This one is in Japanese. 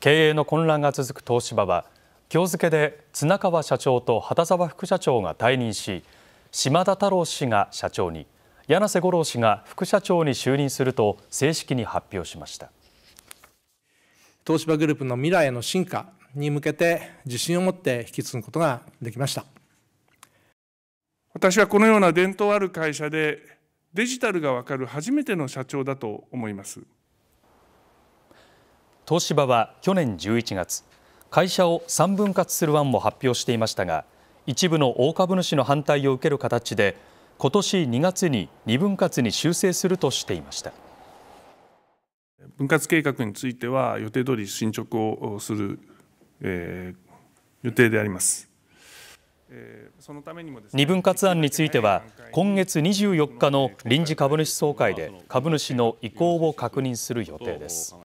経営の混乱が続く東芝は今日付で綱川社長と畑沢副社長が退任し島田太郎氏が社長に柳瀬五郎氏が副社長に就任すると正式に発表しました東芝グループの未来への進化に向けて自信を持って引き継ぐことができました私はこのような伝統ある会社でデジタルが分かる初めての社長だと思います。東芝は去年11月会社を3分割する案も発表していましたが一部の大株主の反対を受ける形で今年2月に2分割に修正するとしていました分割計画については予定通り進捗をする、えー、予定であります2分割案については今月24日の臨時株主総会で株主の意向を確認する予定です